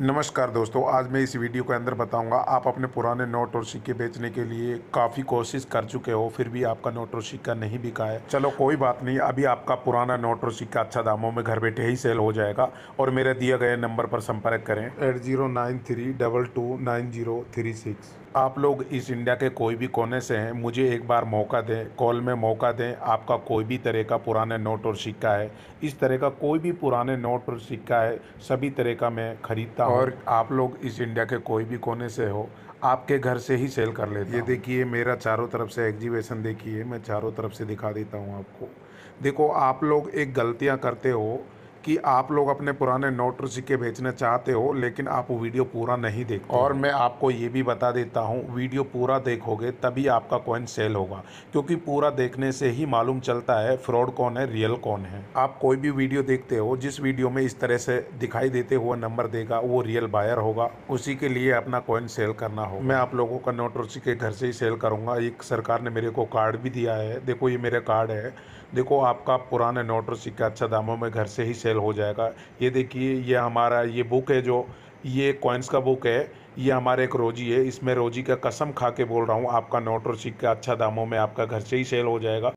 नमस्कार दोस्तों आज मैं इस वीडियो के अंदर बताऊंगा आप अपने पुराने नोट और सिक्के बेचने के लिए काफ़ी कोशिश कर चुके हो फिर भी आपका नोट और सिक्का नहीं बिका है चलो कोई बात नहीं अभी आपका पुराना नोट और सिक्का अच्छा दामों में घर बैठे ही सेल हो जाएगा और मेरे दिए गए नंबर पर संपर्क करें eight zero nine three double two nine zero three six आप लोग इस इंडिया के कोई भी कोने से हैं मुझे एक बार मौका दें कॉल में मौका दें आपका कोई भी तरह का पुराने नोट और सिक्का है इस तरह का कोई भी पुराने नोट और सिक्का है सभी तरह का मैं खरीदता मिलता और आप लोग इस इंडिया के कोई भी कोने से हो आपके घर से ही सेल कर लेते ये देखिए मेरा चारों तरफ से एग्जीबिशन देखिए मैं चारों तरफ से दिखा देता हूँ आपको देखो आप लोग एक गलतियाँ करते हो कि आप लोग अपने पुराने नोट और सिक्के बेचना चाहते हो लेकिन आप वीडियो पूरा नहीं देखते और मैं आपको ये भी बता देता हूँ वीडियो पूरा देखोगे तभी आपका कॉइन सेल होगा क्योंकि पूरा देखने से ही मालूम चलता है फ्रॉड कौन है रियल कौन है आप कोई भी वीडियो देखते हो जिस वीडियो में इस तरह से दिखाई देते हुए नंबर देगा वो रियल बायर होगा उसी के लिए अपना कॉइन सेल करना हो मैं आप लोगों का नोट और सिक्के घर से ही सेल करूँगा एक सरकार ने मेरे को कार्ड भी दिया है देखो ये मेरा कार्ड है देखो आपका पुराने नोट और सिक्का अच्छा दामों में घर से ही सेल सेल हो जाएगा ये देखिए ये हमारा ये बुक है जो ये कॉइन्स का बुक है ये हमारा एक रोजी है इसमें रोजी का कसम खा के बोल रहा हूँ आपका नोट और सिक्का अच्छा दामों में आपका घर से ही सेल हो जाएगा